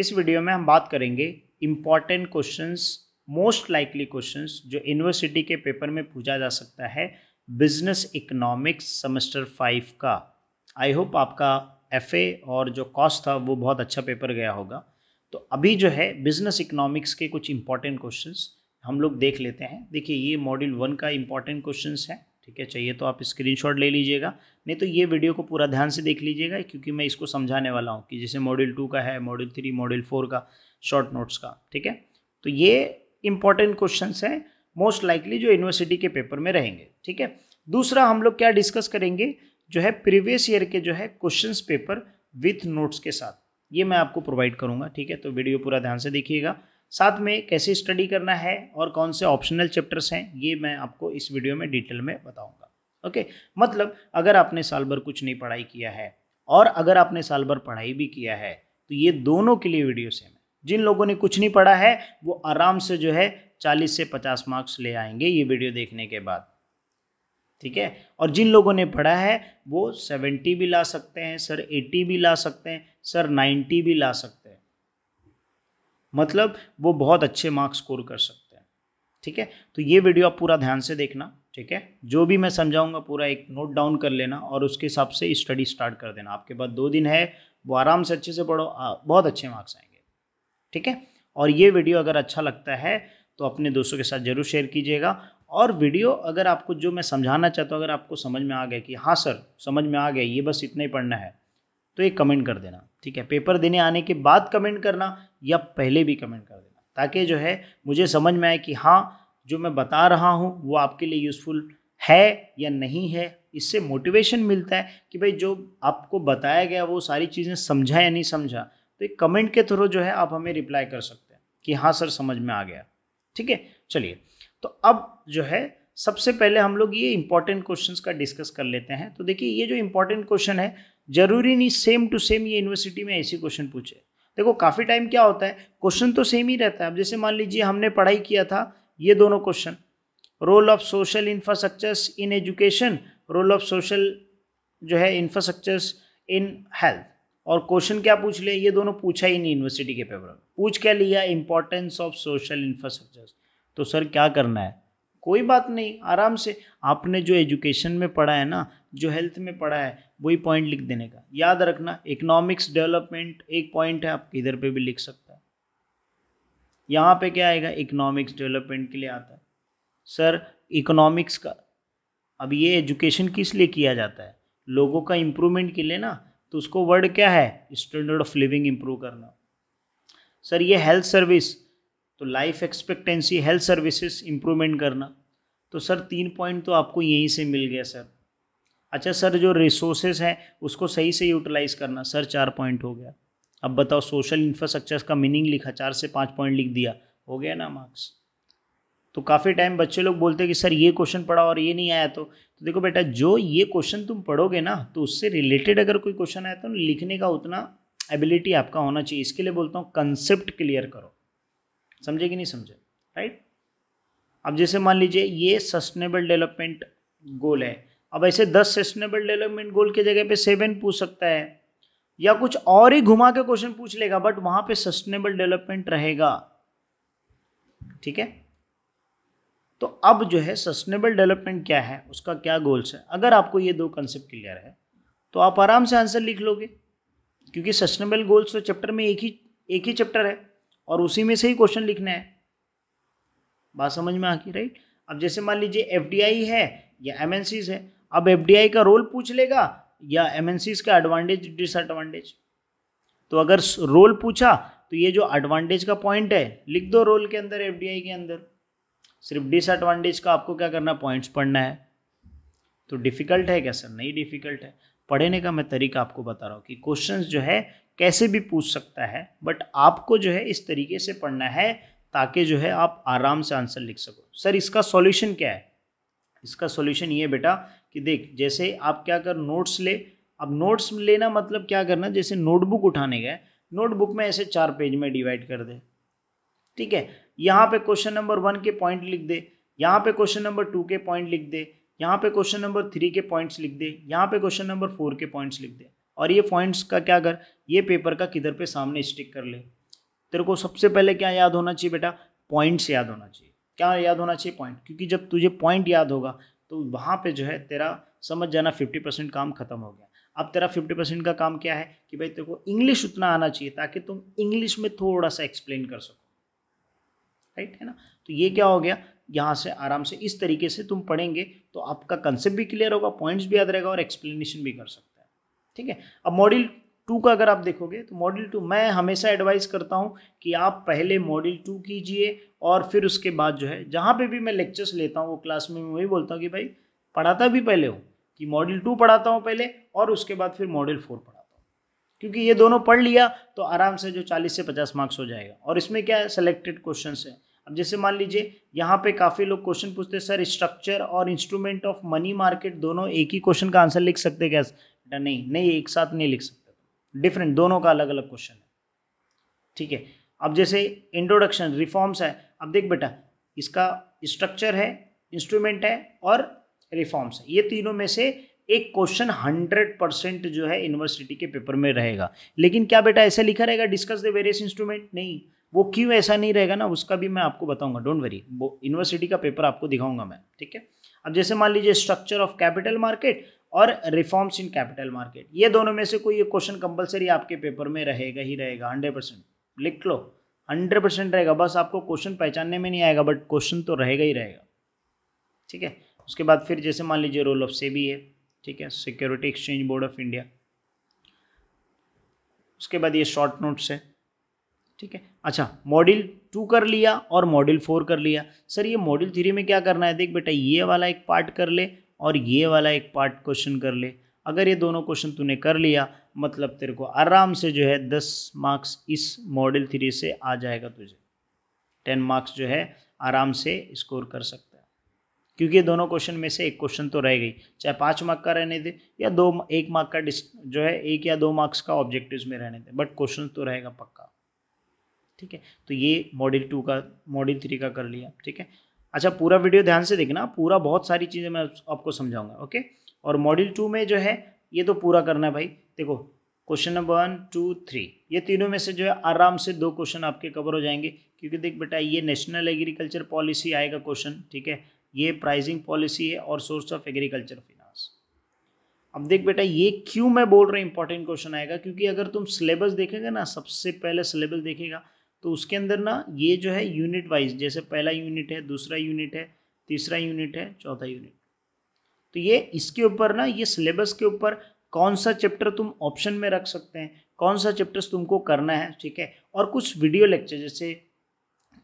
इस वीडियो में हम बात करेंगे important questions most likely questions जो यूनिवर्सिटी के पेपर में पूछा जा सकता है बिजनेस इकोनॉमिक्स सेमेस्टर फाइव का आई होप आपका एफ और जो कॉस्ट था वो बहुत अच्छा पेपर गया होगा तो अभी जो है बिजनेस इकोनॉमिक्स के कुछ इंपॉर्टेंट क्वेश्चंस हम लोग देख लेते हैं देखिए ये मॉड्यूल वन का इंपॉर्टेंट क्वेश्चंस है ठीक है चाहिए तो आप स्क्रीनशॉट ले लीजिएगा नहीं तो ये वीडियो को पूरा ध्यान से देख लीजिएगा क्योंकि मैं इसको समझाने वाला हूँ कि जैसे मॉड्यूल टू का है मॉड्यूल थ्री मॉड्यूल फोर का शॉर्ट नोट्स का ठीक है तो ये इंपॉर्टेंट क्वेश्चन हैं मोस्ट लाइकली जो यूनिवर्सिटी के पेपर में रहेंगे ठीक है दूसरा हम लोग क्या डिस्कस करेंगे जो है प्रीवियस ईयर के जो है क्वेश्चन पेपर विथ नोट्स के साथ ये मैं आपको प्रोवाइड करूँगा ठीक है तो वीडियो पूरा ध्यान से देखिएगा साथ में कैसे स्टडी करना है और कौन से ऑप्शनल चैप्टर्स हैं ये मैं आपको इस वीडियो में डिटेल में बताऊंगा ओके मतलब अगर आपने साल भर कुछ नहीं पढ़ाई किया है और अगर आपने साल भर पढ़ाई भी किया है तो ये दोनों के लिए वीडियो सेम है जिन लोगों ने कुछ नहीं पढ़ा है वो आराम से जो है चालीस से पचास मार्क्स ले आएंगे ये वीडियो देखने के बाद ठीक है और जिन लोगों ने पढ़ा है वो सेवेंटी भी ला सकते हैं सर एटी भी ला सकते हैं सर नाइन्टी भी ला सकते हैं मतलब वो बहुत अच्छे मार्क्स स्कोर कर सकते हैं ठीक है तो ये वीडियो आप पूरा ध्यान से देखना ठीक है जो भी मैं समझाऊंगा पूरा एक नोट डाउन कर लेना और उसके हिसाब से स्टडी स्टार्ट कर देना आपके पास दो दिन है वो आराम से अच्छे से पढ़ो बहुत अच्छे मार्क्स आएंगे ठीक है और ये वीडियो अगर अच्छा लगता है तो अपने दोस्तों के साथ ज़रूर शेयर कीजिएगा और वीडियो अगर आपको जो मैं समझाना चाहता हूँ अगर आपको समझ में आ गया कि हाँ सर समझ में आ गया ये बस इतना ही पढ़ना है तो एक कमेंट कर देना ठीक है पेपर देने आने के बाद कमेंट करना या पहले भी कमेंट कर देना ताकि जो है मुझे समझ में आए कि हाँ जो मैं बता रहा हूँ वो आपके लिए यूज़फुल है या नहीं है इससे मोटिवेशन मिलता है कि भाई जो आपको बताया गया वो सारी चीज़ें समझा या नहीं समझा तो एक कमेंट के थ्रू जो है आप हमें रिप्लाई कर सकते हैं कि हाँ सर समझ में आ गया ठीक है चलिए तो अब जो है सबसे पहले हम लोग ये इंपॉर्टेंट क्वेश्चंस का डिस्कस कर लेते हैं तो देखिए ये जो इम्पोर्टेंट क्वेश्चन है जरूरी नहीं सेम टू सेम ये यूनिवर्सिटी में ऐसे क्वेश्चन पूछे देखो काफ़ी टाइम क्या होता है क्वेश्चन तो सेम ही रहता है अब जैसे मान लीजिए हमने पढ़ाई किया था ये दोनों question role of social infrastructures in education role of social जो है इंफ्रास्ट्रक्चर्स इन हेल्थ और क्वेश्चन क्या पूछ लिया ये दोनों पूछा ही नहीं यूनिवर्सिटी के पेपर में पूछ क्या लिया इंपॉर्टेंस ऑफ सोशल इंफ्रास्ट्रक्चर्स तो सर क्या करना है कोई बात नहीं आराम से आपने जो एजुकेशन में पढ़ा है ना जो हेल्थ में पढ़ा है वही पॉइंट लिख देने का याद रखना इकोनॉमिक्स डेवलपमेंट एक पॉइंट है आप इधर पे भी लिख सकता है यहाँ पे क्या आएगा इकोनॉमिक्स डेवलपमेंट के लिए आता है सर इकोनॉमिक्स का अब ये एजुकेशन किस लिए किया जाता है लोगों का इम्प्रूवमेंट के लिए ना तो उसको वर्ड क्या है स्टैंडर्ड ऑफ लिविंग इम्प्रूव करना सर ये हेल्थ सर्विस तो life expectancy health services improvement करना तो सर तीन पॉइंट तो आपको यहीं से मिल गया सर अच्छा सर जो रिसोर्सेज हैं उसको सही से यूटिलाइज करना सर चार पॉइंट हो गया अब बताओ सोशल इंफ्रास्ट्रक्चर का मीनिंग लिखा चार से पाँच पॉइंट लिख दिया हो गया ना मार्क्स तो काफ़ी टाइम बच्चे लोग बोलते हैं कि सर ये क्वेश्चन पढ़ा और ये नहीं आया तो तो देखो बेटा जो ये क्वेश्चन तुम पढ़ोगे ना तो उससे रिलेटेड अगर कोई क्वेश्चन आया तो लिखने का उतना एबिलिटी आपका होना चाहिए इसके लिए बोलता हूँ कंसेप्ट क्लियर करो समझे कि नहीं समझे राइट अब जैसे मान लीजिए ये सस्टेनेबल डेवलपमेंट गोल है अब ऐसे दस सस्टेनेबल डेवलपमेंट गोल की जगह पे सेवन पूछ सकता है या कुछ और ही घुमा के क्वेश्चन पूछ लेगा बट वहां पे सस्टेनेबल डेवलपमेंट रहेगा ठीक है तो अब जो है सस्टेनेबल डेवलपमेंट क्या है उसका क्या गोल्स है अगर आपको ये दो कंसेप्ट क्लियर है तो आप आराम से आंसर लिख लोगे क्योंकि सस्टेनेबल गोल्स तो चैप्टर में एक ही एक ही चैप्टर है और उसी में से ही क्वेश्चन लिखना है बात समझ में आ गई राइट अब जैसे मान लीजिए एफ है या एम है अब एफ का रोल पूछ लेगा या एम का एडवांटेज डिसएडवांटेज तो अगर रोल पूछा तो ये जो एडवांटेज का पॉइंट है लिख दो रोल के अंदर एफ के अंदर सिर्फ डिसएडवांटेज का आपको क्या करना पॉइंट्स पढ़ना है तो डिफ़िकल्ट है क्या सर नहीं डिफ़िकल्ट है पढ़ने का मैं तरीका आपको बता रहा हूँ कि क्वेश्चंस जो है कैसे भी पूछ सकता है बट आपको जो है इस तरीके से पढ़ना है ताकि जो है आप आराम से आंसर लिख सको सर इसका सॉल्यूशन क्या है इसका सॉल्यूशन ये बेटा कि देख जैसे आप क्या कर नोट्स ले अब नोट्स लेना मतलब क्या करना जैसे नोटबुक उठाने गए नोटबुक में ऐसे चार पेज में डिवाइड कर दे ठीक है यहाँ पे क्वेश्चन नंबर वन के पॉइंट लिख दे यहाँ पे क्वेश्चन नंबर टू के पॉइंट लिख दे यहाँ पे क्वेश्चन नंबर थ्री के पॉइंट्स लिख दे यहाँ पे क्वेश्चन नंबर फोर के पॉइंट्स लिख दे और ये पॉइंट्स का क्या कर ये पेपर का किधर पे सामने स्टिक कर ले तेरे को सबसे पहले क्या याद होना चाहिए बेटा पॉइंट्स याद होना चाहिए क्या याद होना चाहिए पॉइंट क्योंकि जब तुझे पॉइंट याद होगा तो वहाँ पे जो है तेरा समझ जाना फिफ्टी परसेंट काम खत्म हो गया अब तेरा फिफ्टी परसेंट का काम क्या है कि भाई तेरे को इंग्लिश उतना आना चाहिए ताकि तुम इंग्लिश में थोड़ा सा एक्सप्लेन कर सको राइट है ना तो ये क्या हो गया यहाँ से आराम से इस तरीके से तुम पढ़ेंगे तो आपका कंसेप्ट भी क्लियर होगा पॉइंट्स भी याद रहेगा और एक्सप्लेनेशन भी कर सकते ठीक है अब मॉड्यूल टू का अगर आप देखोगे तो मॉड्यूल टू मैं हमेशा एडवाइस करता हूँ कि आप पहले मॉड्यूल टू कीजिए और फिर उसके बाद जो है जहाँ पे भी मैं लेक्चर्स लेता हूँ वो क्लास में मैं वही बोलता हूँ कि भाई पढ़ाता भी पहले हूँ कि मॉड्यूल टू पढ़ाता हूँ पहले और उसके बाद फिर मॉड्यूल फोर पढ़ाता हूँ क्योंकि ये दोनों पढ़ लिया तो आराम से जो चालीस से पचास मार्क्स हो जाएगा और इसमें क्या है सेलेक्टेड क्वेश्चन है अब जैसे मान लीजिए यहाँ पे काफ़ी लोग क्वेश्चन पूछते हैं सर स्ट्रक्चर और इंस्ट्रूमेंट ऑफ मनी मार्केट दोनों एक ही क्वेश्चन का आंसर लिख सकते हैं क्या नहीं नहीं एक साथ नहीं लिख सकते डिफरेंट दोनों का अलग अलग क्वेश्चन है ठीक है अब जैसे इंट्रोडक्शन रिफॉर्म्स है अब देख बेटा इसका स्ट्रक्चर है इंस्ट्रूमेंट है और रिफॉर्म्स है ये तीनों में से एक क्वेश्चन हंड्रेड परसेंट जो है यूनिवर्सिटी के पेपर में रहेगा लेकिन क्या बेटा ऐसा लिखा रहेगा डिस्कस द वेरियस इंस्ट्रूमेंट नहीं वो क्यों ऐसा नहीं रहेगा ना उसका भी मैं आपको बताऊंगा डोंट वरी वो यूनिवर्सिटी का पेपर आपको दिखाऊंगा मैं ठीक है अब जैसे मान लीजिए स्ट्रक्चर ऑफ कैपिटल मार्केट और रिफॉर्म्स इन कैपिटल मार्केट ये दोनों में से कोई ये क्वेश्चन कंपलसरी आपके पेपर में रहेगा ही रहेगा हंड्रेड परसेंट लिख लो हंड्रेड परसेंट रहेगा बस आपको क्वेश्चन पहचानने में नहीं आएगा बट क्वेश्चन तो रहेगा ही रहेगा ठीक है उसके बाद फिर जैसे मान लीजिए रोल ऑफ सेबी है ठीक है security exchange board of India उसके बाद ये शॉर्ट नोट्स है ठीक है अच्छा मॉड्यूल टू कर लिया और मॉड्यूल फोर कर लिया सर ये मॉड्यूल थ्री में क्या करना है देख बेटा ये वाला एक पार्ट कर ले और ये वाला एक पार्ट क्वेश्चन कर ले अगर ये दोनों क्वेश्चन तूने कर लिया मतलब तेरे को आराम से जो है दस मार्क्स इस मॉडल थ्री से आ जाएगा तुझे टेन मार्क्स जो है आराम से स्कोर कर सकता है क्योंकि ये दोनों क्वेश्चन में से एक क्वेश्चन तो रह गई चाहे पाँच मार्क का रहने दे या दो एक मार्क का जो है एक या दो मार्क्स का ऑब्जेक्टिव में रहने दे बट क्वेश्चन तो रहेगा पक्का ठीक है तो ये मॉडल टू का मॉडल थ्री का कर लिया ठीक है अच्छा पूरा वीडियो ध्यान से देखना पूरा बहुत सारी चीज़ें मैं आपको समझाऊंगा ओके और मॉड्यूल टू में जो है ये तो पूरा करना है भाई देखो question number one two three ये तीनों में से जो है आराम से दो क्वेश्चन आपके कवर हो जाएंगे क्योंकि देख बेटा ये नेशनल एग्रीकल्चर पॉलिसी आएगा क्वेश्चन ठीक है ये प्राइजिंग पॉलिसी है और सोर्स ऑफ एग्रीकल्चर फिनांस अब देख बेटा ये क्यों मैं बोल रहा हूँ इंपॉर्टेंट क्वेश्चन आएगा क्योंकि अगर तुम सिलेबस देखेगा ना सबसे पहले सिलेबस देखेगा तो उसके अंदर ना ये जो है यूनिट वाइज जैसे पहला यूनिट है दूसरा यूनिट है तीसरा यूनिट है चौथा यूनिट तो ये इसके ऊपर ना ये सिलेबस के ऊपर कौन सा चैप्टर तुम ऑप्शन में रख सकते हैं कौन सा चैप्टर्स तुमको करना है ठीक है और कुछ वीडियो लेक्चर जैसे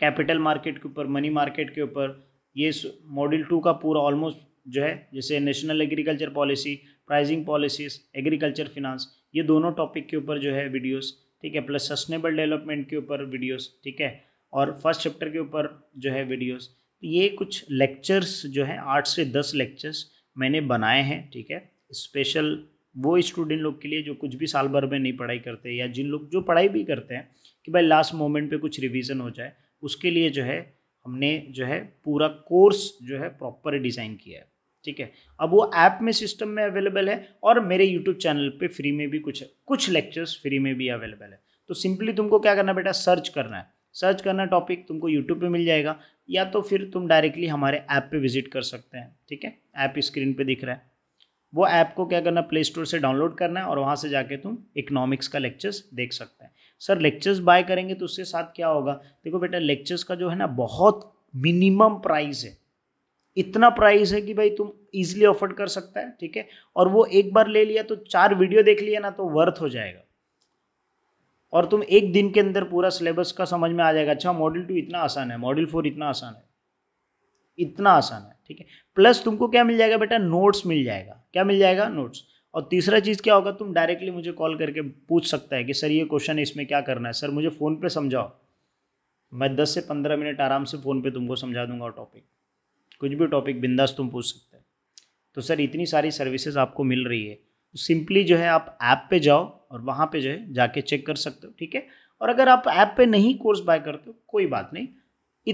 कैपिटल मार्केट के ऊपर मनी मार्केट के ऊपर ये मॉड्यूल टू का पूरा ऑलमोस्ट जो है जैसे national agriculture policy pricing policies agriculture finance ये दोनों टॉपिक के ऊपर जो है वीडियोज़ ठीक है प्लस सस्टेनेबल डेवलपमेंट के ऊपर वीडियोस ठीक है और फर्स्ट चैप्टर के ऊपर जो है वीडियोस ये कुछ लेक्चर्स जो है आठ से दस लेक्चर्स मैंने बनाए हैं ठीक है स्पेशल वो स्टूडेंट लोग के लिए जो कुछ भी साल भर में नहीं पढ़ाई करते या जिन लोग जो पढ़ाई भी करते हैं कि भाई लास्ट मोमेंट पर कुछ रिविज़न हो जाए उसके लिए जो है हमने जो है पूरा कोर्स जो है प्रॉपर डिज़ाइन किया है ठीक है अब वो ऐप में सिस्टम में अवेलेबल है और मेरे यूट्यूब चैनल पे फ्री में भी कुछ है कुछ लेक्चर्स फ्री में भी अवेलेबल है तो सिंपली तुमको क्या करना बेटा सर्च करना है सर्च करना टॉपिक तुमको यूट्यूब पे मिल जाएगा या तो फिर तुम डायरेक्टली हमारे ऐप पे विजिट कर सकते हैं ठीक है ऐप स्क्रीन पे दिख रहा है वो ऐप को क्या करना प्ले स्टोर से डाउनलोड करना है और वहाँ से जाके तुम इकोनॉमिक्स का लेक्चर्स देख सकते हैं सर लेक्चर्स बाय करेंगे तो उसके साथ क्या होगा देखो बेटा लेक्चर्स का जो है ना बहुत मिनिमम प्राइस है इतना प्राइस है कि भाई तुम इजीली अफोर्ड कर सकता है ठीक है और वो एक बार ले लिया तो चार वीडियो देख लिया ना तो वर्थ हो जाएगा और तुम एक दिन के अंदर पूरा सिलेबस का समझ में आ जाएगा अच्छा मॉडल टू इतना आसान है मॉडल फोर इतना आसान है इतना आसान है ठीक है प्लस तुमको क्या मिल जाएगा बेटा नोट्स मिल जाएगा क्या मिल जाएगा नोट्स और तीसरा चीज़ क्या होगा तुम डायरेक्टली मुझे कॉल करके पूछ सकता है कि सर ये क्वेश्चन है इसमें क्या करना है सर मुझे फ़ोन पे समझाओ मैं दस से पंद्रह मिनट आराम से फ़ोन पे तुमको समझा दूंगा टॉपिक कुछ भी टॉपिक बिंदास तुम पूछ सकते हैं तो सर इतनी सारी सर्विसेज आपको मिल रही है तो सिंपली जो है आप ऐप पे जाओ और वहाँ पे जो है जाके चेक कर सकते हो ठीक है और अगर आप ऐप पे नहीं कोर्स बाय करते हो कोई बात नहीं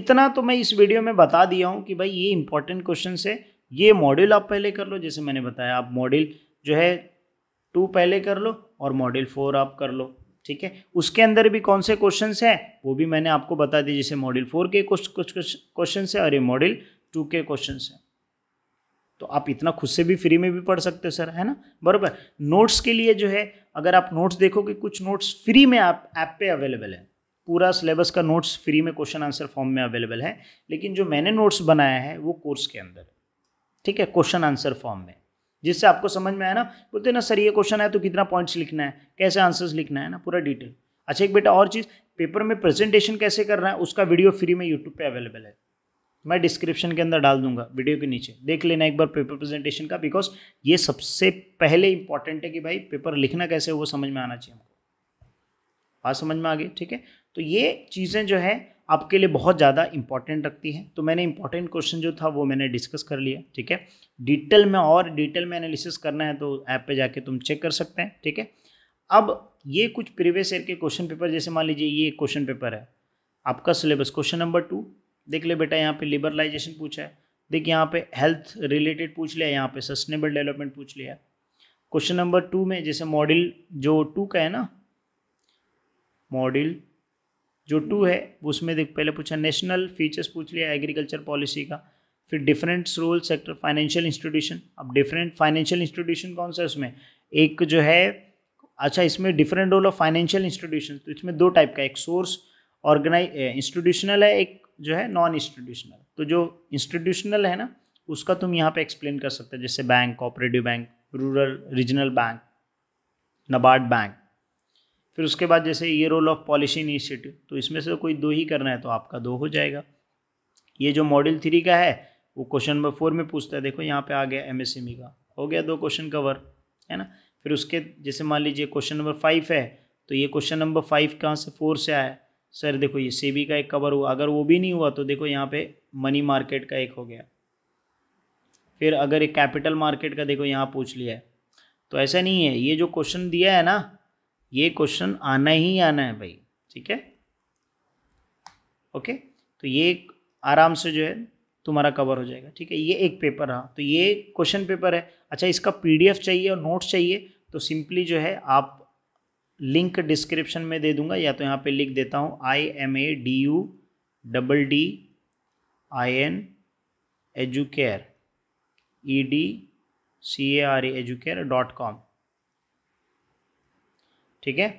इतना तो मैं इस वीडियो में बता दिया हूँ कि भाई ये इंपॉर्टेंट क्वेश्चन है ये मॉड्यूल आप पहले कर लो जैसे मैंने बताया आप मॉड्यूल जो है टू पहले कर लो और मॉड्यूल फोर आप कर लो ठीक है उसके अंदर भी कौन से क्वेश्चन हैं वो भी मैंने आपको बता दिए जैसे मॉड्यूल फोर के कुछ कुछ कुछ क्वेश्चन है और ये मॉड्यूल टू के क्वेश्चन हैं तो आप इतना खुद से भी फ्री में भी पढ़ सकते हो सर है ना बरोबर नोट्स के लिए जो है अगर आप नोट्स देखोगे कुछ नोट्स फ्री में आप ऐप पे अवेलेबल है पूरा सिलेबस का नोट्स फ्री में क्वेश्चन आंसर फॉर्म में अवेलेबल है लेकिन जो मैंने नोट्स बनाया है वो कोर्स के अंदर ठीक है क्वेश्चन आंसर फॉर्म में जिससे आपको समझ में आया ना बोलते ना सर ये क्वेश्चन है तो कितना पॉइंट्स लिखना है कैसे आंसर्स लिखना है ना पूरा डिटेल अच्छा एक बेटा और चीज़ पेपर में प्रेजेंटेशन कैसे करना है उसका वीडियो फ्री में यूट्यूब पे अवेलेबल है मैं डिस्क्रिप्शन के अंदर डाल दूंगा वीडियो के नीचे देख लेना एक बार पेपर प्रेजेंटेशन का बिकॉज ये सबसे पहले इंपॉर्टेंट है कि भाई पेपर लिखना कैसे वो समझ में आना चाहिए हमको बात समझ में आ गई ठीक है तो ये चीज़ें जो है आपके लिए बहुत ज़्यादा इंपॉर्टेंट रखती हैं तो मैंने इंपॉर्टेंट क्वेश्चन जो था वो मैंने डिस्कस कर लिया ठीक है डिटेल में और डिटेल में एनालिसिस करना है तो ऐप पे जाके तुम चेक कर सकते हैं ठीक है अब ये कुछ प्रीवियस ईयर के क्वेश्चन पेपर जैसे मान लीजिए ये क्वेश्चन पेपर है आपका सिलेबस क्वेश्चन नंबर टू देख ले बेटा यहाँ पे लिबरलाइजेशन पूछा है देख यहाँ पे हेल्थ रिलेटेड पूछ लिया यहाँ पे सस्टेनेबल डेवलपमेंट पूछ लिया क्वेश्चन नंबर टू में जैसे मॉडल जो टू का है ना मॉडल जो टू है उसमें देख पहले पूछा नेशनल फीचर्स पूछ लिया एग्रीकल्चर पॉलिसी का फिर different role sector financial institution अब डिफरेंट फाइनेंशियल इंस्टीट्यूशन कौन सा है उसमें एक जो है अच्छा इसमें different role of financial institution तो इसमें दो टाइप का एक सोर्स ऑर्गेनाइज इंस्टीट्यूशनल है एक जो है नॉन इंस्टीट्यूशनल तो जो इंस्टीट्यूशनल है ना उसका तुम यहाँ पे एक्सप्लेन कर सकते हो जैसे bank cooperative bank rural regional bank NABARD bank फिर उसके बाद जैसे ये रोल ऑफ पॉलिसी इनिशिएटिव तो इसमें से कोई दो ही करना है तो आपका दो हो जाएगा ये जो मॉडल थ्री का है वो क्वेश्चन नंबर फोर में पूछता है देखो यहाँ पे आ गया एम e का हो गया दो क्वेश्चन कवर है ना फिर उसके जैसे मान लीजिए क्वेश्चन नंबर फाइव है तो ये क्वेश्चन नंबर फाइव कहाँ से फोर से आया सर देखो ये सेबी का एक कवर हुआ अगर वो भी नहीं हुआ तो देखो यहाँ पे मनी मार्केट का एक हो गया फिर अगर एक कैपिटल मार्केट का देखो यहाँ पूछ लिया है तो ऐसा नहीं है ये जो क्वेश्चन दिया है ना ये क्वेश्चन आना ही आना है भाई ठीक है ओके तो ये आराम से जो है तुम्हारा कवर हो जाएगा ठीक है ये एक पेपर रहा तो ये क्वेश्चन पेपर है अच्छा इसका पीडीएफ चाहिए और नोट्स चाहिए तो सिंपली जो है आप लिंक डिस्क्रिप्शन में दे दूंगा या तो यहाँ पे लिख देता हूँ I M A D U double D I N educare E D C A R educare dot com ठीक है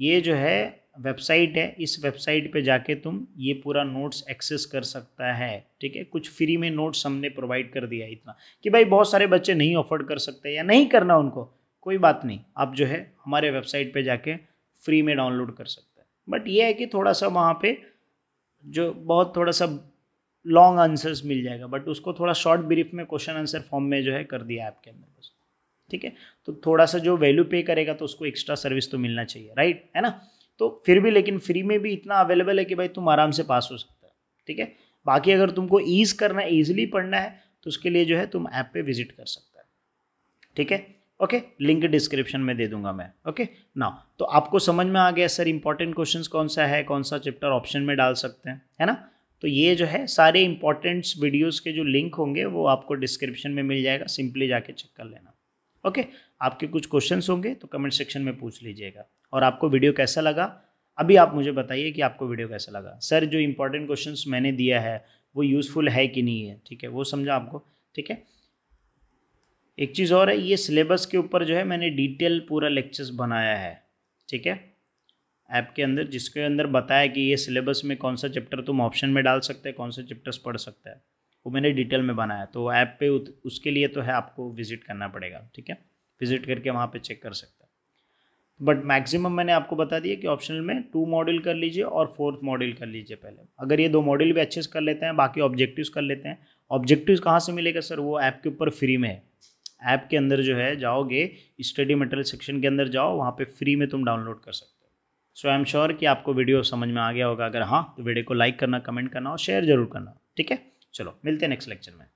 ये जो है वेबसाइट है इस वेबसाइट पे जाके तुम ये पूरा नोट्स एक्सेस कर सकता है ठीक है कुछ फ्री में नोट्स हमने प्रोवाइड कर दिया इतना कि भाई बहुत सारे बच्चे नहीं अफोर्ड कर सकते या नहीं करना उनको कोई बात नहीं आप जो है हमारे वेबसाइट पे जाके फ्री में डाउनलोड कर सकते हैं बट ये है कि थोड़ा सा वहाँ पे जो बहुत थोड़ा सा लॉन्ग आंसर्स मिल जाएगा बट उसको थोड़ा शॉर्ट ब्रीफ में क्वेश्चन आंसर फॉर्म में जो है कर दिया ऐप के अंदर बस ठीक है तो थोड़ा सा जो वैल्यू पे करेगा तो उसको एक्स्ट्रा सर्विस तो मिलना चाहिए राइट है ना तो फिर भी लेकिन फ्री में भी इतना अवेलेबल है कि भाई तुम आराम से पास हो सकता है ठीक है बाकी अगर तुमको ईज़ करना है ईजिली पढ़ना है तो उसके लिए जो है तुम ऐप पे विजिट कर सकता है ठीक है ओके लिंक डिस्क्रिप्शन में दे दूंगा मैं ओके ना तो आपको समझ में आ गया सर इंपॉर्टेंट क्वेश्चन कौन सा है कौन सा चैप्टर ऑप्शन में डाल सकते हैं है ना तो ये जो है सारे इंपॉर्टेंट्स वीडियोस के जो लिंक होंगे वो आपको डिस्क्रिप्शन में मिल जाएगा सिंपली जाके चेक कर लेना ओके आपके कुछ क्वेश्चन होंगे तो कमेंट सेक्शन में पूछ लीजिएगा और आपको वीडियो कैसा लगा अभी आप मुझे बताइए कि आपको वीडियो कैसा लगा सर जो इंपॉर्टेंट क्वेश्चन मैंने दिया है वो यूज़फुल है कि नहीं है ठीक है वो समझा आपको ठीक है एक चीज़ और है ये सिलेबस के ऊपर जो है मैंने डिटेल पूरा लेक्चर्स बनाया है ठीक है ऐप के अंदर जिसके अंदर बताया कि ये सिलेबस में कौन सा चैप्टर तुम ऑप्शन में डाल सकते हैं कौन सा चैप्टर्स पढ़ सकता है वो मैंने डिटेल में बनाया तो ऐप पे उसके लिए तो है आपको विज़िट करना पड़ेगा ठीक है विज़िट करके वहाँ पे चेक कर सकते हैं बट मैक्सिमम मैंने आपको बता दिया कि ऑप्शनल में टू मॉड्यूल कर लीजिए और फोर्थ मॉड्यूल कर लीजिए पहले अगर ये दो मॉड्यूल भी अच्छे से कर लेते हैं बाकी ऑब्जेक्टिव्स कर लेते हैं ऑब्जेक्टिव्स कहाँ से मिलेगा सर वो ऐप के ऊपर फ्री में है ऐप के अंदर जो है जाओगे स्टडी मटेरियल सेक्शन के अंदर जाओ वहाँ पे फ्री में तुम डाउनलोड कर सकते हो सो आई एम श्योर कि आपको वीडियो समझ में आ गया होगा अगर हाँ तो वीडियो को लाइक करना कमेंट करना और शेयर जरूर करना ठीक है चलो मिलते हैं नेक्स्ट लेक्चर में